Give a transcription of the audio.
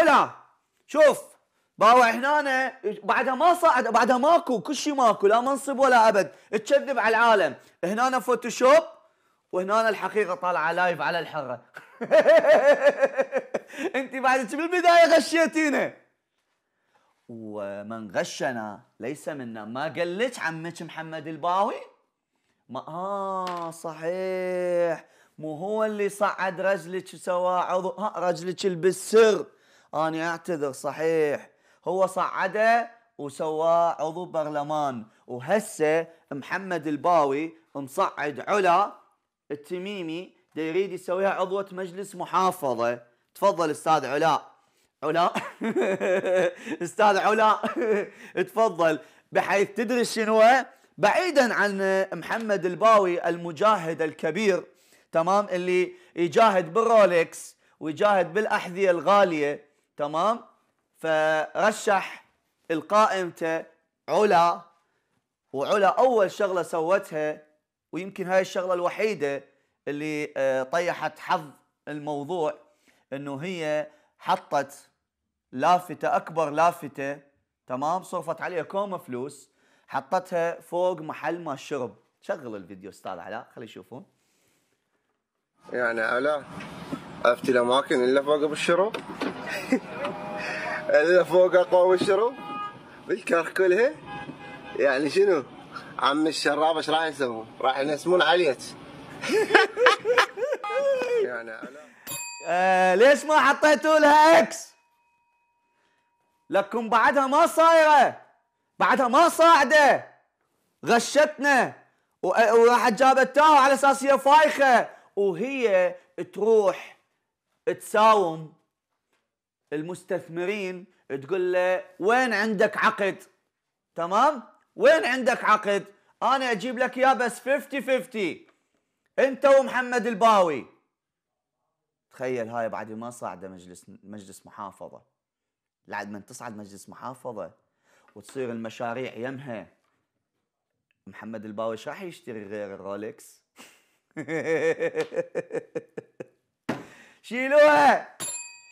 هلا شوف باوع هنا بعدها ما صعد بعدها ماكو كل شيء ماكو لا منصب ولا ابد تكذب على العالم هنا فوتوشوب وهنا الحقيقه طالعه لايف على الحره انت بعد بالبدايه غشيتينا ومن غشنا ليس منا ما قال لك عمك محمد الباوي ما اه صحيح مو هو اللي صعد رجلك وسوى عضو ها آه، رجلك البسر أنا أعتذر صحيح هو صعده وسواه عضو برلمان وهسه محمد الباوي مصعد علا التميمي دي يريد يسويها عضوة مجلس محافظة تفضل استاذ علاء علاء استاذ علاء تفضل بحيث تدري شنو بعيدا عن محمد الباوي المجاهد الكبير تمام اللي يجاهد بالرولكس ويجاهد بالاحذيه الغاليه تمام فرشح القائمته علا وعلا اول شغله سوتها ويمكن هاي الشغله الوحيده اللي آه، طيحت حظ الموضوع انه هي حطت لافته اكبر لافته تمام صرفت عليها كوم فلوس حطتها فوق محل ما الشرب شغل الفيديو استاذ علاء خلي يشوفون يعني علاء افتي الاماكن الا فوق بالشرب الا فوق اقوى الشروب كلها يعني شنو عم الشراب ايش راح يسوون؟ راح ينسمون عليك يعني آه ليش ما حطيتوا لها اكس؟ لكم بعدها ما صايره بعدها ما صاعده غشتنا وراحت آه، جابتها على اساس هي فايخه وهي تروح تساوم المستثمرين تقول له وين عندك عقد تمام وين عندك عقد انا اجيب لك يا بس 50 50 انت ومحمد الباوي تخيل هاي بعد ما صعده مجلس مجلس محافظه بعد من تصعد مجلس محافظه وتصير المشاريع يمها محمد الباوي ايش راح يشتري غير الرولكس شيلوها